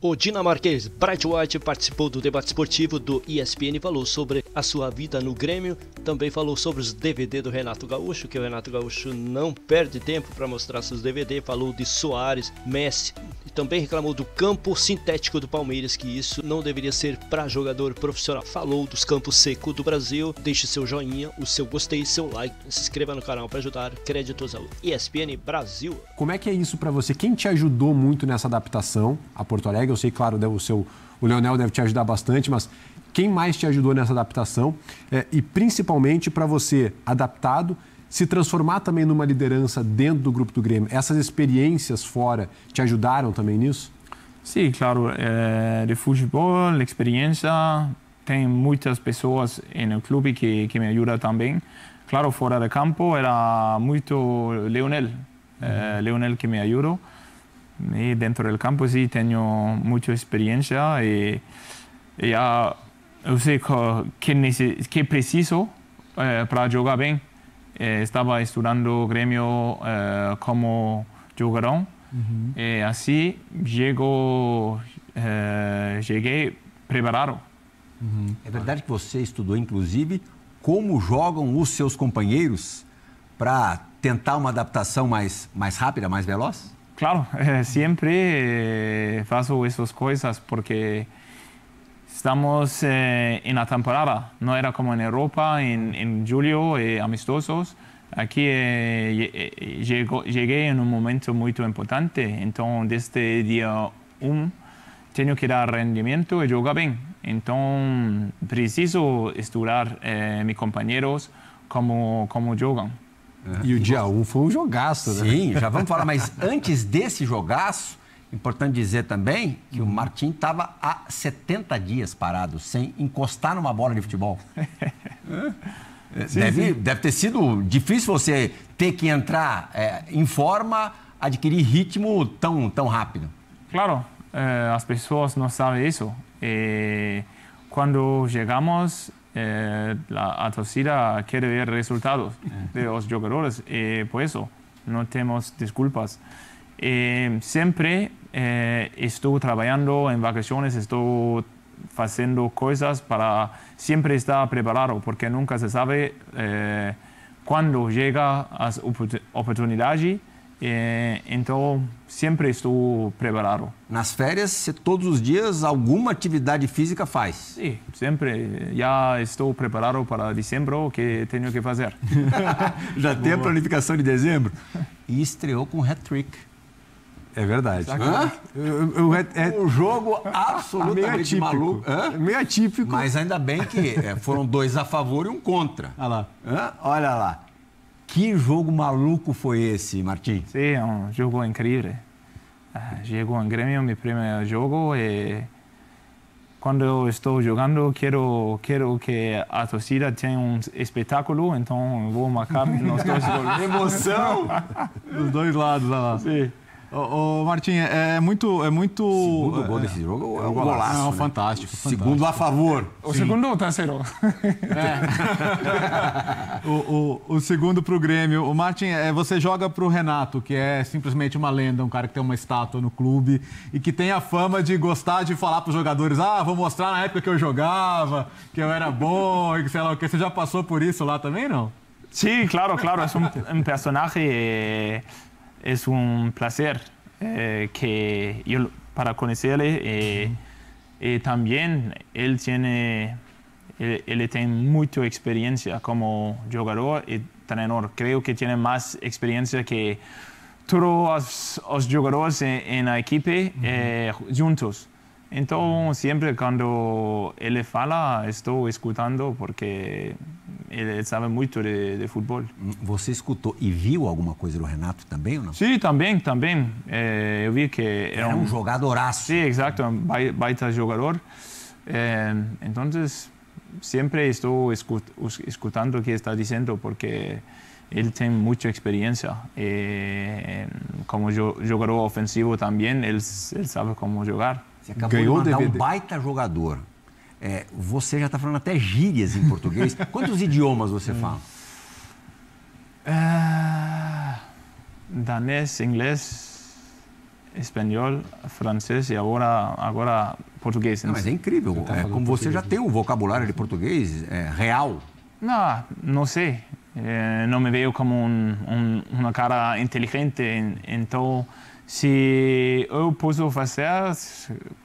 O dinamarquês Bright White participou do debate esportivo do ESPN e falou sobre a sua vida no Grêmio. Também falou sobre os DVD do Renato Gaúcho, que o Renato Gaúcho não perde tempo para mostrar seus DVD. Falou de Soares, Messi e também reclamou do campo sintético do Palmeiras, que isso não deveria ser para jogador profissional. Falou dos campos seco do Brasil. Deixe seu joinha, o seu gostei, seu like. Se inscreva no canal para ajudar. Créditos ao ESPN Brasil. Como é que é isso para você? Quem te ajudou muito nessa adaptação a Porto Alegre? Eu sei, claro, né, o, seu, o Leonel deve te ajudar bastante, mas quem mais te ajudou nessa adaptação é, e principalmente para você, adaptado, se transformar também numa liderança dentro do grupo do Grêmio? Essas experiências fora te ajudaram também nisso? Sim, claro. É, de futebol, experiência, tem muitas pessoas no clube que, que me ajudam também. Claro, fora de campo era muito Leonel, é, uhum. É, Leonel que me ajudou. Y dentro del campo sí tengo mucha experiencia y, y ya yo sé qué, que preciso eh, para jugar bien. Eh, estaba estudiando gremio eh, como jugador. Uh eh, -huh. Y así llego, cheguei eh, preparado. Uhum. É verdade que você estudou, inclusive, como jogam os seus companheiros para tentar uma adaptação mais, mais rápida, mais veloz? Claro, eh, siempre hago eh, esas cosas porque estamos eh, en la temporada, no era como en Europa, en, julio, amistosos. Aquí llegué en un momento muy importante, entonces desde día 1 tengo que dar rendimiento y jugar bien. Entonces preciso estudiar mis compañeros cómo juegan. É. E o dia 1 um foi um jogaço, né? Sim, já vamos falar, mas antes desse jogaço, importante dizer também que hum. o Martim estava há 70 dias parado, sem encostar numa bola de futebol. É, sim, deve, sim. deve ter sido difícil você ter que entrar é, em forma, adquirir ritmo tão, tão rápido. Claro, é, as pessoas não sabem isso. quando chegamos, Eh, la torcida quiere ver resultados de los jugadores. y eh, por pues eso, no tenemos disculpas. Eh, siempre estoy trabajando en vacaciones, estoy haciendo cosas para siempre estar preparado, porque nunca se sabe cuándo llega las oportunidades É, então, sempre estou preparado. Nas férias, você todos os dias alguma atividade física faz? Sim, sempre. Já estou preparado para dezembro, que tenho que fazer. Já tem a planificação de dezembro? E estreou com hat-trick. É verdade. O, é, é, um jogo absolutamente meio maluco. Hã? É meio atípico. Mas ainda bem que é, foram dois a favor e um contra. Olha lá. Hã? Olha lá. Que jogo maluco foi esse, Martim? Sim, é um jogo incrível. Ah, chegou um Grêmio, meu primeiro jogo e quando eu estou jogando quero quero que a torcida tenha um espetáculo, então vou marcar nos dois gols. Emoção dos dois lados lá. Sim. Ô, ô Martim, é muito. É muito segundo gol é, desse jogo é um é golaço. golaço não, né? né? fantástico, fantástico, Segundo a favor. O Sim. segundo ou tá terceiro? É. o, o, segundo para o Grêmio. O Martin, é, você joga para o Renato, que é simplesmente uma lenda, um cara que tem uma estátua no clube e que tem a fama de gostar de falar para os jogadores: ah, vou mostrar na época que eu jogava, que eu era bom, e que sei lá o que. Você já passou por isso lá também, não? Sim, claro, claro. É um, um personagem. Eh, es un placer eh, que para conocerle eh, eh, también él tiene tiene mucha experiencia como jugador y entrenador. Creo que tiene más experiencia que todos los, jugadores en, la el equipo juntos. Entonces, siempre cuando él habla, estoy escuchando porque él sabe mucho de, fútbol. ¿Vos Você y e viu alguma coisa Renato también? sí, también, también. Eh, vi que era, un um, sí, exacto, un baita jugador. Eh, entonces, siempre estoy escuchando lo que está diciendo porque él tiene mucha experiencia. Eh, como jugador ofensivo también, él sabe cómo jugar. Você acabou Ganhou de mandar um baita jogador. É, você já está falando até gírias em português. Quantos idiomas você hum. fala? Uh, danês, inglês, espanhol, francês e agora, agora português. Não, mas é incrível. Tá é, como você já né? tem um vocabulário de português é, real. Não, não sei. É, não me veio como um, um, uma cara inteligente, então se eu posso fazer,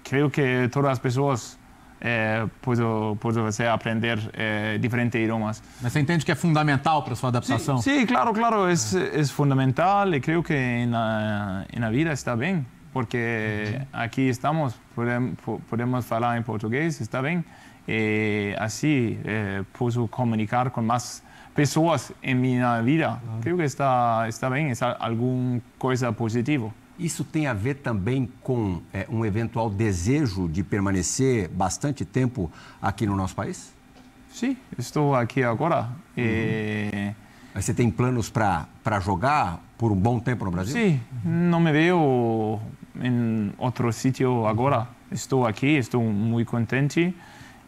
creio que todas as pessoas é, eh, posso, posso fazer aprender é, eh, diferentes idiomas. Mas você entende que é fundamental para a sua adaptação? Sim, sim claro, claro, é, é. é fundamental e creio que na, na vida está bem, porque uhum. aqui estamos, podemos, podemos falar em português, está bem, e eh, assim é, posso comunicar com mais pessoas em minha vida. Uhum. Creio que está, está bem, é alguma coisa positiva. Isso tem a ver também com é, um eventual desejo de permanecer bastante tempo aqui no nosso país? Sim, estou aqui agora. Uhum. E... Você tem planos para jogar por um bom tempo no Brasil? Sim, não me vejo em outro sítio agora. Estou aqui, estou muito contente.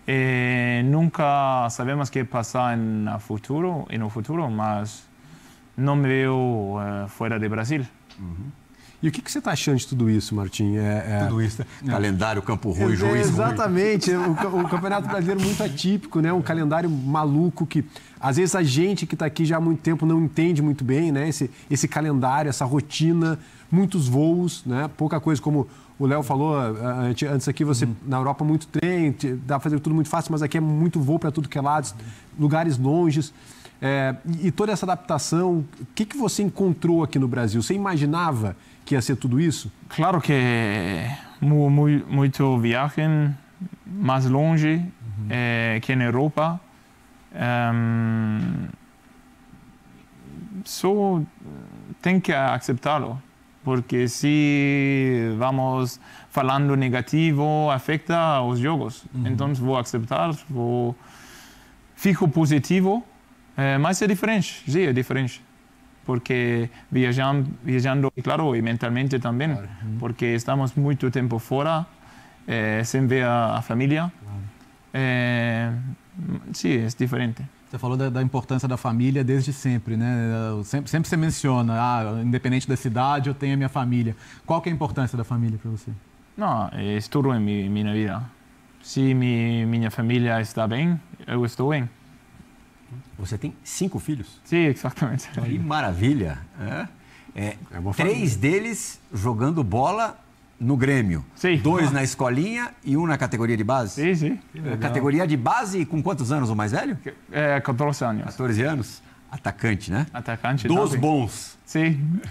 E nunca sabemos o que passar no futuro, no futuro, mas não me vejo eh, fora do Brasil. Uhum. E o que, que você está achando de tudo isso, Martim? É, é... Tudo isso. Né? Calendário Campo Ruim, juiz. Exatamente. O, o, Campeonato Brasileiro muito atípico, né? Um calendário maluco que às vezes a gente que está aqui já há muito tempo não entende muito bem, né? Esse, esse calendário, essa rotina muitos voos, né? pouca coisa, como o Léo falou antes aqui, você uhum. na Europa muito trem, dá para fazer tudo muito fácil, mas aqui é muito voo para tudo que é lado, uhum. lugares longes. É, e toda essa adaptação, o que, que você encontrou aqui no Brasil? Você imaginava que ia ser tudo isso? Claro que muito, muito viagem mais longe uhum. é, que na Europa. Um, ehm, só tem que aceitá lo porque se vamos falando negativo, afeta os jogos. Uhum. Então vou aceitar, vou... fico positivo, eh, mas é diferente, sim, é diferente. Porque viajando, viajando claro, e mentalmente também, uhum. porque estamos muito tempo fora, é, sem ver a, família. É, sim, é diferente. Você falou da, da, importância da família desde sempre, né? Sempre, sempre você menciona, ah, independente da cidade, eu tenho a minha família. Qual que é a importância da família para você? Não, é, é tudo em minha vida. Se mi, minha família está bem, eu estou bem. Você tem cinco filhos? Sim, exatamente. Que maravilha! É? É, é três deles jogando bola no Grêmio. Sim. Dois na escolinha e um na categoria de base? Sim, sim. Categoria de base com quantos anos o mais velho? É, 14 anos. 14 anos? Atacante, né? Atacante. Dos também. bons. Sim.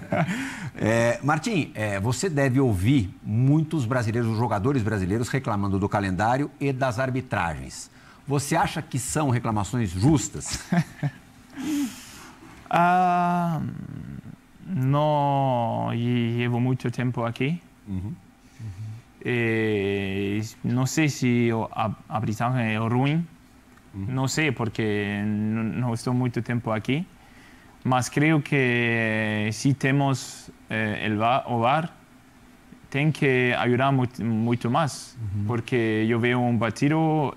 é, Martim, é, você deve ouvir muitos brasileiros, jogadores brasileiros, reclamando do calendário e das arbitragens. Você acha que são reclamações justas? ah. no llevo mucho tiempo aquí. Eh, no sé si aprendizaje el eh, ruin, no sé porque no, estoy mucho tiempo aquí, más creo que si tenemos eh, el bar, tienen que ayudar mucho, más, porque yo veo un batido,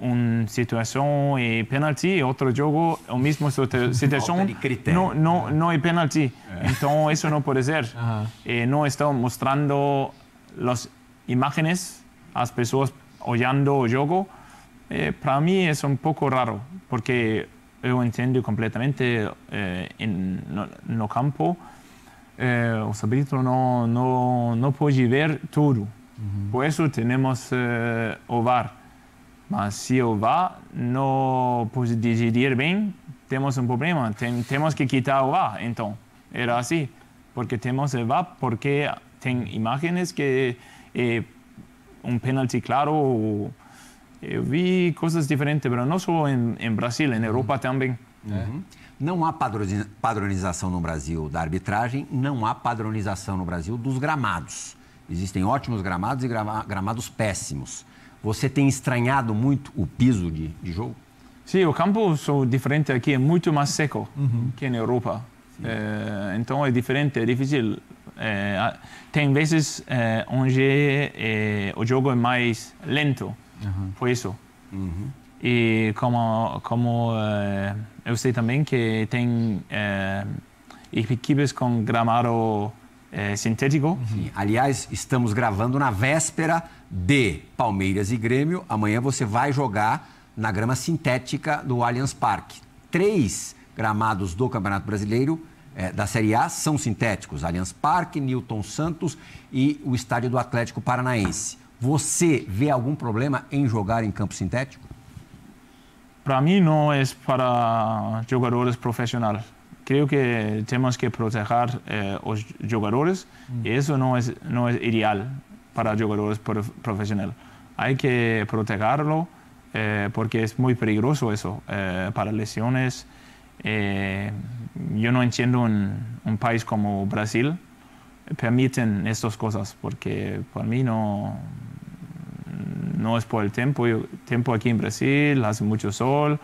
una situación y eh, penalti y otro juego, o mismo situación, no, no, ah. no hay penalti. Eh. Entonces eso no puede ser. Eh, no están mostrando las imágenes a las personas oyendo el juego. para mí es un poco raro, porque yo entiendo completamente en el no, campo, los árbitros no, no, no pueden ver todo. Por eso tenemos OVAR Mas se o VAR não pode decidir bem, temos um problema. Tem, temos que quitar o VAR, então. Era assim. Porque temos o VAR, porque tem imagens que é um pênalti claro. Ou, eu vi coisas diferentes, mas não só em, em Brasil, em Europa uhum. também. Uhum. Não há padronização no Brasil da arbitragem, não há padronização no Brasil dos gramados. Existem ótimos gramados e gramados péssimos. Você tem estranhado muito o piso de, de jogo? Sim, o campo é diferente aqui, é muito mais seco uhum. que na Europa. É, então é diferente, é difícil. É, eh, tem vezes é, eh, onde eh, o jogo é mais lento, uhum. por isso. Uhum. E como, como eu sei também que tem equipes com gramado sintético. Aliás, estamos gravando na véspera de Palmeiras e Grêmio, amanhã você vai jogar na grama sintética do Allianz Parque. Três gramados do Campeonato Brasileiro é, da Série A são sintéticos: Allianz Parque, Newton Santos e o estádio do Atlético Paranaense. Você vê algum problema em jogar em campo sintético? Para mim, não é para jogadores profissionais. Creio que temos que proteger eh, os jogadores. Hum. Isso não é, não é ideal. para jugadores profesionales. Hay que protegerlo eh, porque es muy peligroso eso, eh, para lesiones. Eh, yo no entiendo un, un país como Brasil permiten estas cosas porque para mí no, no es por el tiempo. tiempo aquí en Brasil, hace mucho sol.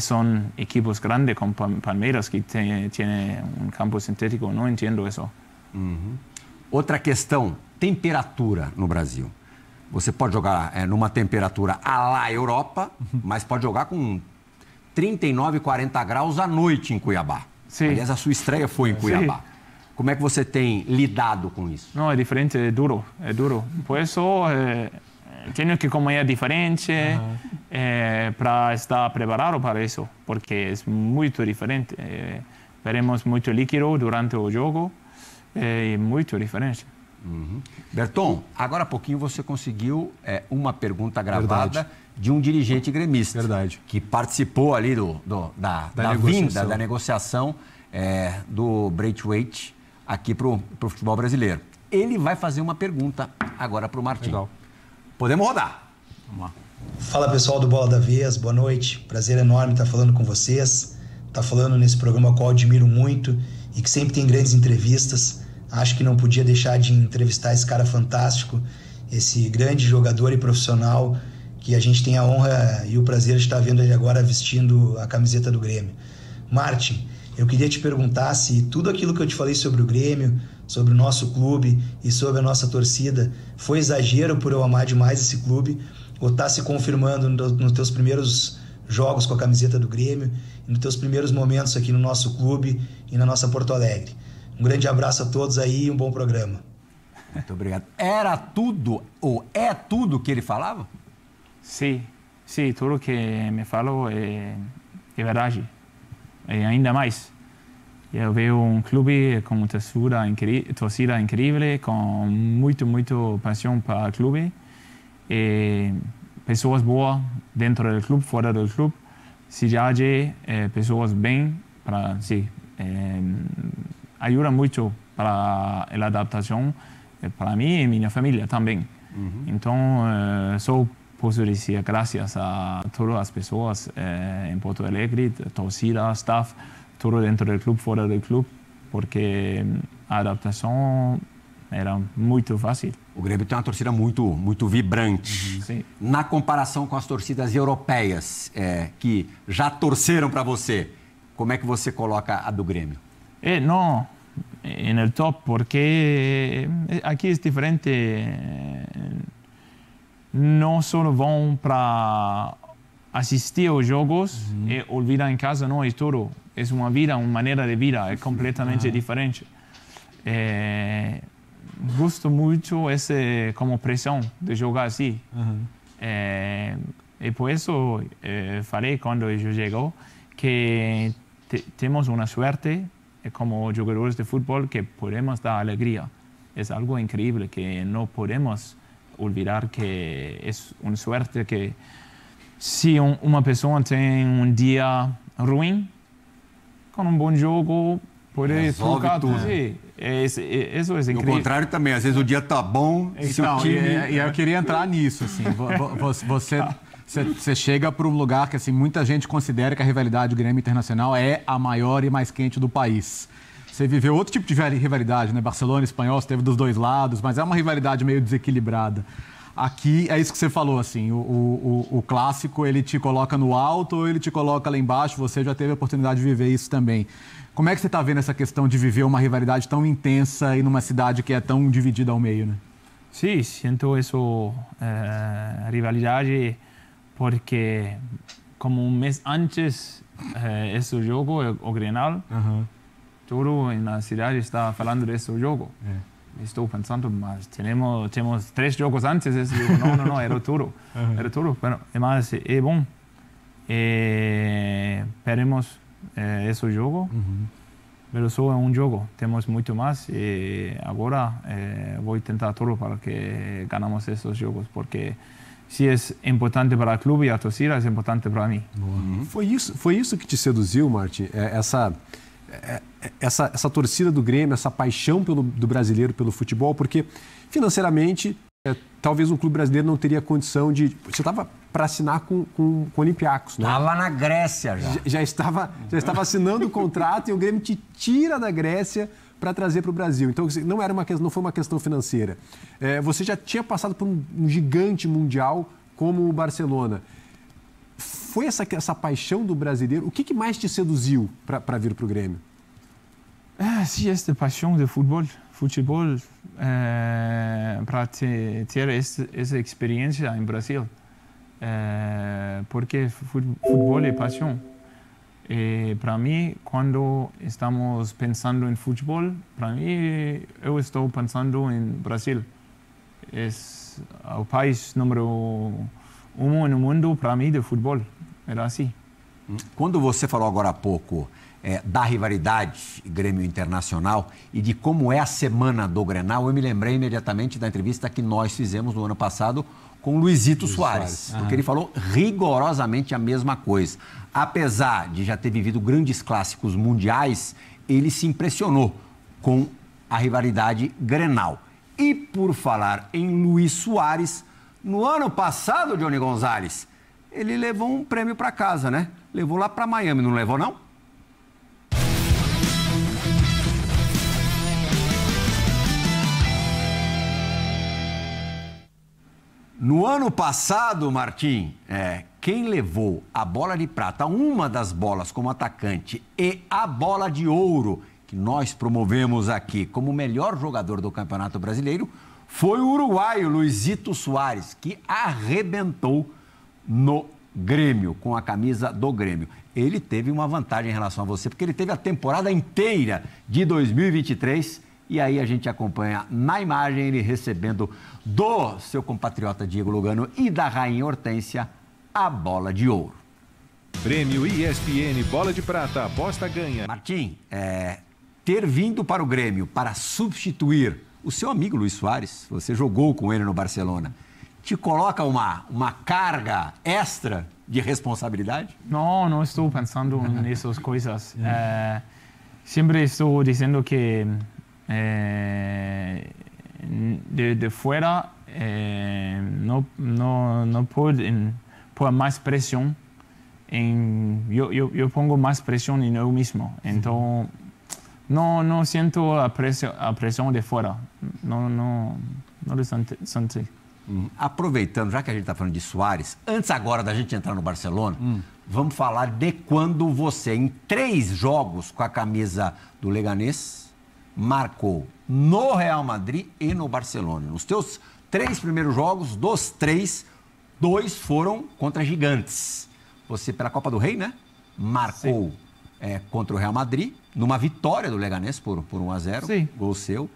son equipos grandes con Palmeiras que tiene, un campo sintético. No entiendo eso. Otra cuestión... temperatura no Brasil. Você pode jogar é, numa temperatura à la Europa, uhum. mas pode jogar com 39, 40 graus à noite em Cuiabá. Sim. Aliás, a sua estreia foi em Cuiabá. Sim. Como é que você tem lidado com isso? Não, é diferente, é duro, é duro. Por isso, é, é tenho que comer diferente uhum. é, para estar preparado para isso, porque é muito diferente. É, veremos muito líquido durante o jogo, é muito diferente. Uhum. Berton, agora há pouquinho você conseguiu é, uma pergunta gravada Verdade. de um dirigente gremista. Verdade. Que participou ali do, do da, da, da vinda, da negociação é, do Braithwaite aqui para o futebol brasileiro. Ele vai fazer uma pergunta agora para o Martim. Legal. Podemos rodar. Vamos lá. Fala pessoal do Bola da Vez, boa noite. Prazer enorme estar falando com vocês. Estar falando nesse programa qual admiro muito e que sempre tem grandes entrevistas. Acho que não podia deixar de entrevistar esse cara fantástico, esse grande jogador e profissional que a gente tem a honra e o prazer de estar vendo ele agora vestindo a camiseta do Grêmio. Martin, eu queria te perguntar se tudo aquilo que eu te falei sobre o Grêmio, sobre o nosso clube e sobre a nossa torcida foi exagero por eu amar demais esse clube ou está se confirmando nos teus primeiros jogos com a camiseta do Grêmio, nos teus primeiros momentos aqui no nosso clube e na nossa Porto Alegre. Um grande abraço a todos aí e um bom programa. Muito obrigado. Era tudo ou é tudo que ele falava? Sim, sim, tudo que me falou é, é verdade. E é ainda mais. Eu vejo um clube com uma torcida, torcida incrível, com muito, muito paixão para o clube. E é, pessoas boas dentro do clube, fora do clube. Cidade, é, pessoas bem para, sim, é, ajuda muito para a adaptação, eh, para mim e minha família também. Uhum. Então, só posso dizer graças a todas as pessoas em eh, Porto Alegre, torcida, staff, tudo dentro do clube, fora do clube, porque a mm, adaptação era muito fácil. O Grêmio tem uma torcida muito, muito vibrante. sim. Na comparação com as torcidas europeias é, que já torceram para você, como é que você coloca a do Grêmio? Eh, no, en el top, porque eh, aquí es diferente. No solo van para assistir os jogos e eh, olvidar em casa não é tudo. É uma vida, uma maneira de vida, é completamente ah. diferente. Eh, gosto muito esse como pressão de jogar assim. e por isso é, falei quando eu chegou que temos uma sorte como jogadores de futebol que podemos dar alegria, é algo incrível que não podemos olvidar que é uma suerte que se uma pessoa tem um dia ruim com um bom jogo pode puede tudo. é, é, isso é incrível. o contrário também, às vezes o dia está bom, então, seu time... E, e eu queria entrar nisso, assim, você... Você chega para um lugar que assim, muita gente considera que a rivalidade Grêmio Internacional é a maior e mais quente do país. Você viveu outro tipo de rivalidade, né? Barcelona Espanhol, você teve dos dois lados, mas é uma rivalidade meio desequilibrada. Aqui é isso que você falou, assim, o, o, o clássico ele te coloca no alto ou ele te coloca lá embaixo, você já teve a oportunidade de viver isso também. Como é que você está vendo essa questão de viver uma rivalidade tão intensa e numa cidade que é tão dividida ao meio, né? Sim, sinto essa eh, rivalidade... porque como un mes antes eh, ese juego, el, el todo en la ciudad estaba hablando de ese juego. Yeah. Estoy pensando, más tenemos, tenemos tres juegos antes de ese juego. No, no, no, era todo. Era todo. Bueno, además, es bueno. Eh, perdemos eh, ese eh, juego. Pero solo un juego, tenemos mucho más y eh, ahora voy a intentar todo para que ganamos esos juegos porque se é importante para o clube e a torcida, é importante para mim. Uhum. Foi, isso, foi isso que te seduziu, Martin? É, essa, é, é, essa, essa torcida do Grêmio, essa paixão pelo, do brasileiro pelo futebol? Porque financeiramente, é, talvez um clube brasileiro não teria condição de. Você estava para assinar com, com, com o Olympiacos, né? Estava na Grécia já. já. Já, estava, já estava assinando o contrato e o Grêmio te tira da Grécia para trazer para o Brasil. Então, assim, não, era uma, não foi uma questão financeira. É, você já tinha passado por um, um gigante mundial como o Barcelona. Foi essa, essa paixão do brasileiro? O que, que mais te seduziu para vir para o Grêmio? Ah, sim, esta paixão de futebol. Futebol, é, eh, para ter, ter essa, essa experiência em Brasil. É, porque futebol é paixão. E eh, para mim, quando estamos pensando em futebol, para mim, eu estou pensando em Brasil. É o país número um no mundo, para mim, de futebol. Era assim. Quando você falou agora há pouco é, da rivalidade Grêmio Internacional e de como é a semana do Grenal, eu me lembrei imediatamente da entrevista que nós fizemos no ano passado com Luizito Luiz Soares, Soares. Porque ele falou rigorosamente a mesma coisa. Apesar de já ter vivido grandes clássicos mundiais, ele se impressionou com a rivalidade Grenal. E por falar em Luiz Soares, no ano passado, Johnny Gonzalez, ele levou um prêmio para casa, né? Levou lá para Miami, não levou não? No ano passado, Martim, é, quem levou a bola de prata, uma das bolas como atacante e a bola de ouro que nós promovemos aqui como melhor jogador do Campeonato Brasileiro foi o uruguaio Luizito Soares, que arrebentou no Grêmio, com a camisa do Grêmio. Ele teve uma vantagem em relação a você, porque ele teve a temporada inteira de 2023 e aí a gente acompanha na imagem ele recebendo do seu compatriota Diego Lugano e da rainha Hortência a bola de ouro. Prêmio ESPN Bola de Prata, aposta ganha. Martim, é, ter vindo para o Grêmio para substituir o seu amigo Luiz Soares, você jogou com ele no Barcelona, te coloca uma, uma carga extra de responsabilidade? Não, não estou pensando nessas coisas. Hum. É, sempre estou dizendo que é, de fora eh, não, não, não podem pôr mais pressão em, eu, eu, eu pongo mais pressão em eu mesmo. Então, não, não sinto a pressão, a pressão de fora. Não, não, não senti. Hum. Aproveitando, já que a gente está falando de Soares, antes agora da gente entrar no Barcelona, hum. vamos falar de quando você, em três jogos com a camisa do Leganês, marcou no Real Madrid e no Barcelona. Nos teus três primeiros jogos, dos três, dois foram contra gigantes. Você, pela Copa do Rei, né? Marcou é, contra o Real Madrid, numa vitória do Leganés por, por 1 a 0 Sim. gol seu.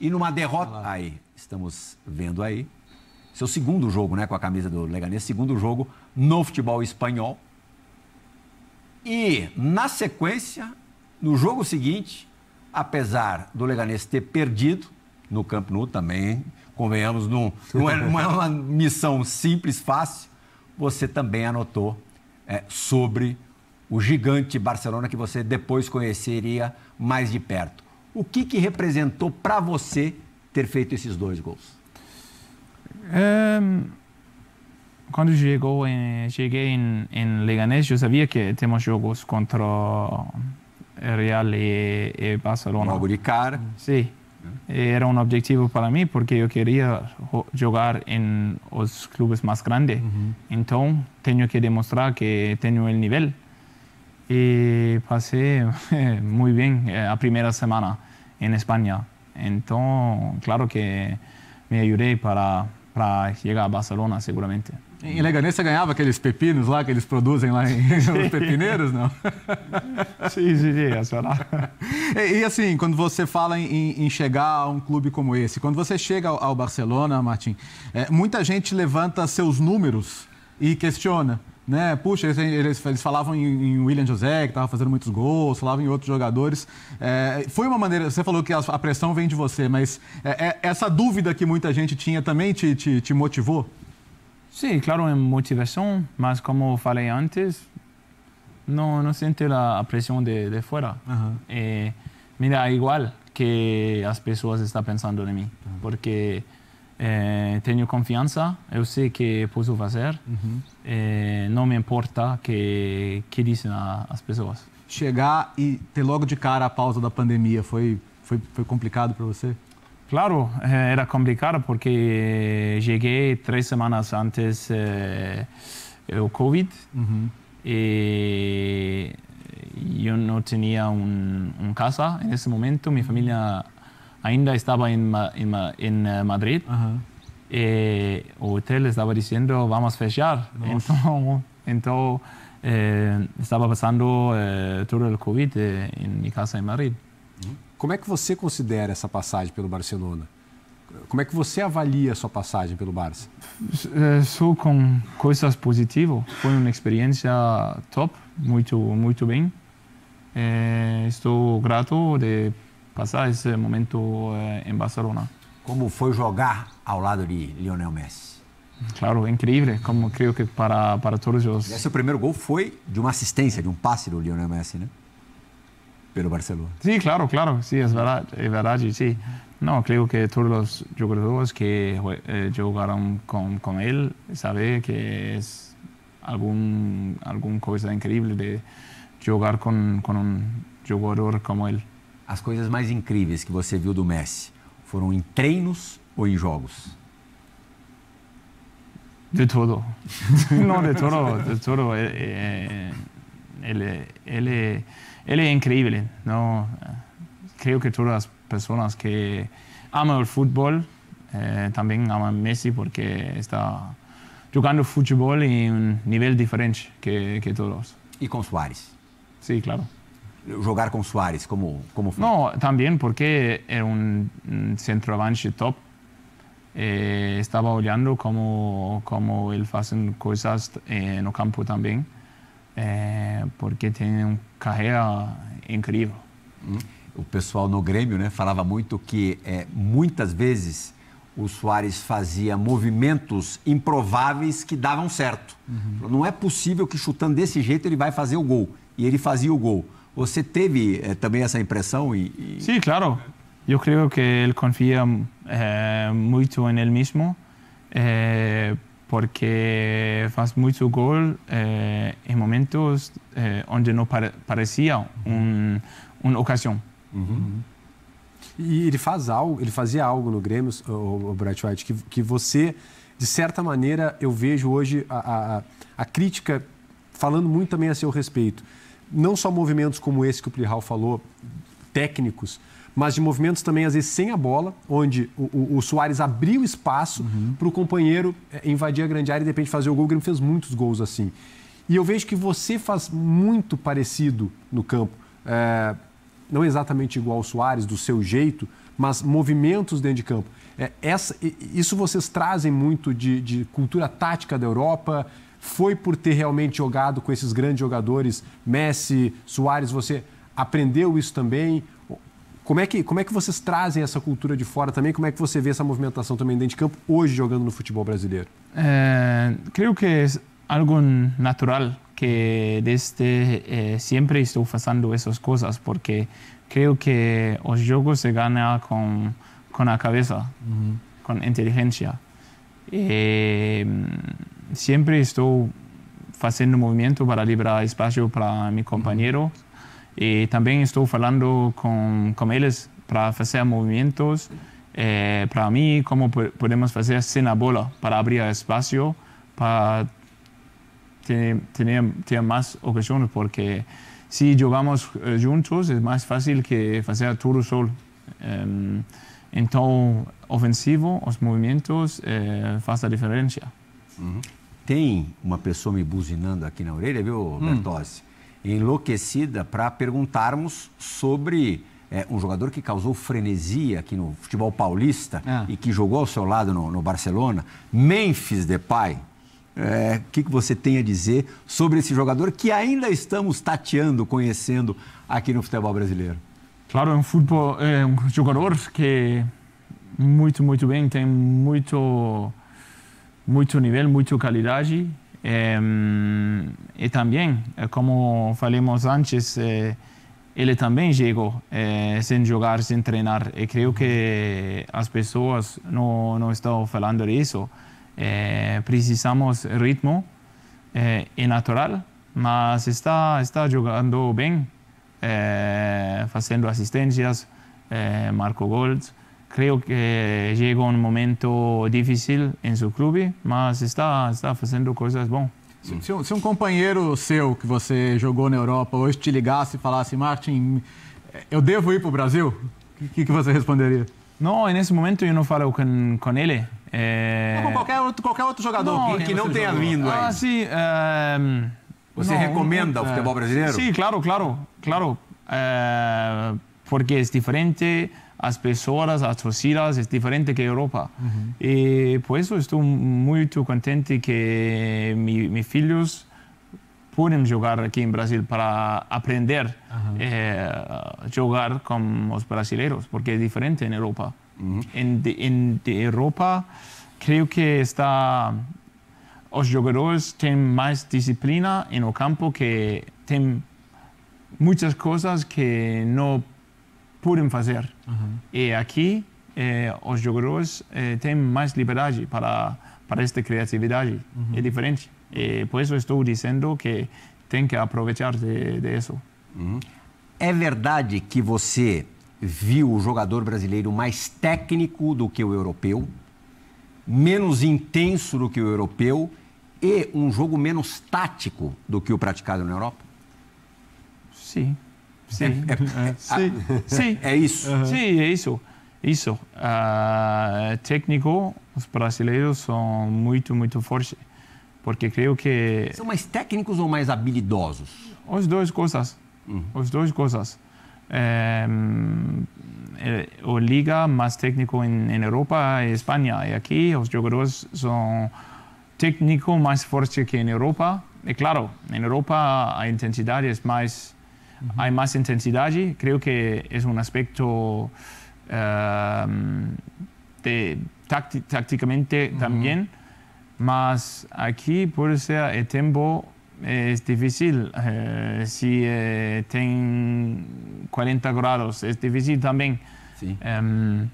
E numa derrota. Olá. Aí, estamos vendo aí. Seu segundo jogo, né? Com a camisa do Leganés, segundo jogo no futebol espanhol. E, na sequência, no jogo seguinte, apesar do Leganês ter perdido no Camp Nu também, convenhamos, não, não é uma, missão simples, fácil, você também anotou é, sobre o gigante Barcelona que você depois conheceria mais de perto. O que, que representou para você ter feito esses dois gols? É, quando chegou em, cheguei em, em Leganés, eu sabia que temos jogos contra Real y, Barcelona. Publicar. Sí. Eh. Era un objetivo para mí porque yo quería jugar en los clubes más grandes. Entonces, tengo que demostrar que tengo el nivel. Y pasé muy bien eh, la primera semana en España. Entonces, claro que me ayudé para llegar a Barcelona seguramente. Em Leganês você ganhava aqueles pepinos lá que eles produzem lá em os pepineiros, não? sim, sim, sim. E, e assim, quando você fala em, em, chegar a um clube como esse, quando você chega ao, ao Barcelona, Martin, é, muita gente levanta seus números e questiona. Né? Puxa, eles, eles falavam em, em, William José, que estava fazendo muitos gols, falavam em outros jogadores. É, foi uma maneira, você falou que a, a pressão vem de você, mas é, é essa dúvida que muita gente tinha também te, te, te motivou? Sim, claro, é motivação, mas como eu falei antes, não, não sente a, pressão de, de fora. Uhum. E me dá igual que as pessoas estão pensando em mim, uhum. porque é, eh, tenho confiança, eu sei que posso fazer, uhum. Eh, não me importa que que dizem as pessoas. Chegar e ter logo de cara a pausa da pandemia foi, foi, foi complicado para você? Claro, eh, era complicado porque eh, llegué tres semanas antes del eh, COVID y yo no tenía un, casa en ese momento. Mi familia ainda estaba en, Madrid. y el hotel estaba diciendo vamos a cerrar. Entonces, estaba pasando todo el COVID en mi casa en Madrid. Como é que você considera essa passagem pelo Barcelona? Como é que você avalia a sua passagem pelo Barça? É, sou com coisas positivas. Foi uma experiência top, muito muito bem. É, estou grato de passar esse momento é, em Barcelona. Como foi jogar ao lado de Lionel Messi? Claro, incrível, como creio que para, para todos os... Esse primeiro gol foi de uma assistência, de um passe do Lionel Messi, né? pero Barcelona. Sí, claro, claro, sí, verdade, verdad, es verdad, sí. que todos os jogadores que eh, com com con, él que é algum algum coisa incrível de jogar com, com um jogador como ele. As coisas mais incríveis que você viu do Messi foram em treinos ou em jogos? De tudo. Não, de tudo. De tudo. Eh, eh, eh, ele, ele él es increíble. ¿no? Creo que todas las personas que aman el fútbol eh, también aman Messi porque está jugando fútbol en un nivel diferente que, todos. ¿Y con Suárez? Sí, claro. ¿Jugar con Suárez? ¿Cómo, cómo fue? No, también porque era un centroavante top. Eh, estaba olhando cómo, cómo él hacen cosas en el campo también. é, porque tem uma carreira incrível. O pessoal no Grêmio né, falava muito que é, muitas vezes o Soares fazia movimentos improváveis que davam certo. Uhum. Não é possível que chutando desse jeito ele vai fazer o gol. E ele fazia o gol. Você teve é, também essa impressão? E, e... Sim, claro. Eu creio que ele confia é, muito em ele mesmo. É, porque faz muito gol eh, em momentos eh, onde não pare, parecia um, uma ocasião. Uhum. Uhum. E ele faz algo, ele fazia algo no Grêmio, o, o White, que, que você, de certa maneira, eu vejo hoje a, a, a crítica falando muito também a seu respeito. Não só movimentos como esse que o Plihal falou, técnicos, mas de movimentos também, às vezes, sem a bola, onde o, o, o Soares abriu espaço uhum. para o companheiro é, invadir a grande área e, de repente, fazer o gol. O Grêmio fez muitos gols assim. E eu vejo que você faz muito parecido no campo. É, não exatamente igual ao Soares, do seu jeito, mas movimentos dentro de campo. É, essa, isso vocês trazem muito de, de cultura tática da Europa, foi por ter realmente jogado com esses grandes jogadores, Messi, Soares, você aprendeu isso também? Como é, que, como é que vocês trazem essa cultura de fora também? Como é que você vê essa movimentação também dentro de campo hoje jogando no futebol brasileiro? É, creio que é algo natural que desde eh, sempre estou fazendo essas coisas porque creio que os jogos se ganham com, com a cabeça, uhum. com inteligência. E, eh, sempre estou fazendo movimento para liberar espaço para meu companheiro. Uhum e também estou falando com, com eles para fazer movimentos eh, para mim, como podemos fazer sem a bola, para abrir espaço, para ter, ter, ter mais ocasiões, porque se jogamos eh, juntos é mais fácil que fazer tudo solo. Um, então, ofensivo, os movimentos eh, faz a diferença. Uhum. Tem uma pessoa me buzinando aqui na orelha, viu, Bertossi? Hum enlouquecida para perguntarmos sobre é, um jogador que causou frenesia aqui no futebol paulista é. e que jogou ao seu lado no, no Barcelona, Memphis Depay. É, o é, que, que você tem a dizer sobre esse jogador que ainda estamos tateando, conhecendo aqui no futebol brasileiro? Claro, é um, futebol, é um jogador que muito, muito bem, tem muito, muito nível, muita qualidade. Em, y también, eh, como falamos antes, él eh, también llegó eh, sin jugar, sin entrenar. Y creo que las personas no están hablando de eso. precisamos ritmo y natural, mas está, está bien, haciendo asistencias, marcó marco gols. creo que llega un momento difícil en su club, mas está, está haciendo cosas buenas. Se um, se, um companheiro seu que você jogou na Europa hoje te ligasse e falasse, Martin, eu devo ir para o Brasil, o que, que, você responderia? Eh, não, nesse momento eu não falo com, com ele. É... com qualquer outro, qualquer outro jogador não, que, que não tenha jogou. vindo aí. Ah, sim. Ehm, você não, recomenda um, é. o futebol brasileiro? Sim, claro, claro, claro. Eh, porque é diferente. las personas, las torcidas, es diferente que Europa. Y eh, por pues eso estoy muy contento que mis hijos pueden jugar aquí en Brasil para aprender a eh, jugar con los brasileños, porque es diferente en Europa. en, Europa creo que está los jugadores tienen más disciplina en el campo que tienen muchas cosas que no podem fazer. Uhum. E aqui eh, os jogadores eh, têm mais liberdade para, para esta criatividade. Uhum. É diferente. E por isso estou dizendo que tem que aproveitar de, de isso. Uhum. É verdade que você viu o jogador brasileiro mais técnico do que o europeu, menos intenso do que o europeu e um jogo menos tático do que o praticado na Europa? Sim. Sim, é, é. Ah, ah, sim. sim. é isso. Uhum. Sim, é isso. Isso. Uh, técnico, os brasileiros são muito, muito fortes. Porque creio que... São mais técnicos ou mais habilidosos? Os dois coisas. Uhum. Os dois coisas. É, é, o liga mais técnico em, em Europa é Espanha. E aqui os jogadores são técnico mais forte que na Europa. É claro, na Europa a intensidade é mais Hay más intensidad y Creo que es un aspecto ehm, de, tácticamente también. Más aquí puede ser el tiempo es difícil. Eh, si eh, 40 grados es difícil también. Sí. Em,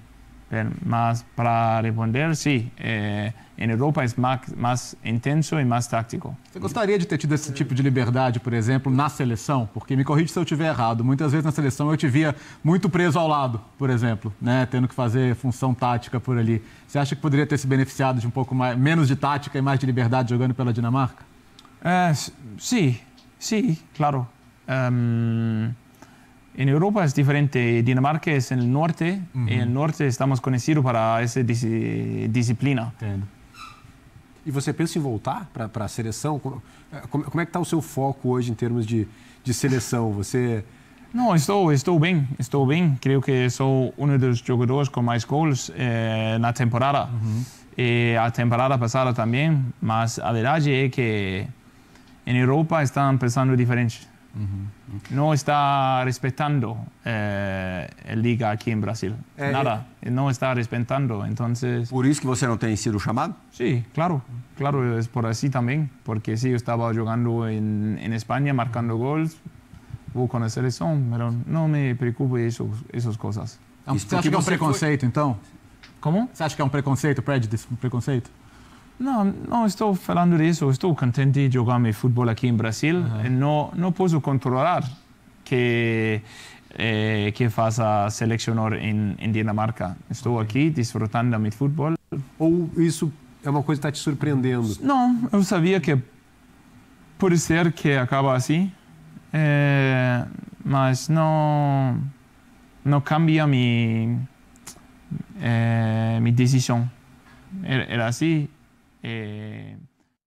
mas para responder, sim, é, em eh, Europa é mais, mais, intenso e mais tático. Você gostaria de ter tido esse tipo de liberdade, por exemplo, na seleção? Porque me corrige se eu estiver errado. Muitas vezes na seleção eu te via muito preso ao lado, por exemplo, né? tendo que fazer função tática por ali. Você acha que poderia ter se beneficiado de um pouco mais, menos de tática e mais de liberdade jogando pela Dinamarca? É, sim, sim, claro. Um... Ehm, en Europa es diferente. Dinamarca es en el norte uh -huh. en el norte estamos conocidos para esa dis disciplina. Entendo. E você pensa em voltar para a seleção? Eh, como, como, é que está o seu foco hoje em termos de, de seleção? Você... Não, estou, estou bem, estou bem. Creio que sou um dos jogadores com mais gols eh, na temporada. Uhum. E eh, a temporada passada também, mas a verdade é que em Europa estão pensando diferente. Uhum, não está respeitando eh, a liga aqui em Brasil. É, Nada. É... Não está respeitando. então Por isso que você não tem sido chamado? Sim, sí, claro. Claro, é por assim também. Porque se sí, eu estava jogando em, em Espanha, marcando gols, vou com a seleção, mas não me preocupo isso, essas coisas. Então, é então? você acha que é um preconceito, foi... então? Como? Você acha que é um preconceito, prejudice um preconceito? Não, não estou falando disso. Estou contente de jogar meu futebol aqui em Brasil. Uhum. Não, não posso controlar que eh, que faça selecionar em, em Dinamarca. Estou okay. aqui desfrutando do meu futebol. Ou isso é uma coisa que está te surpreendendo? Não, eu sabia que pode ser que acaba assim, é, mas não não cambia minha eh, é, minha decisão. Er, era assim Eh,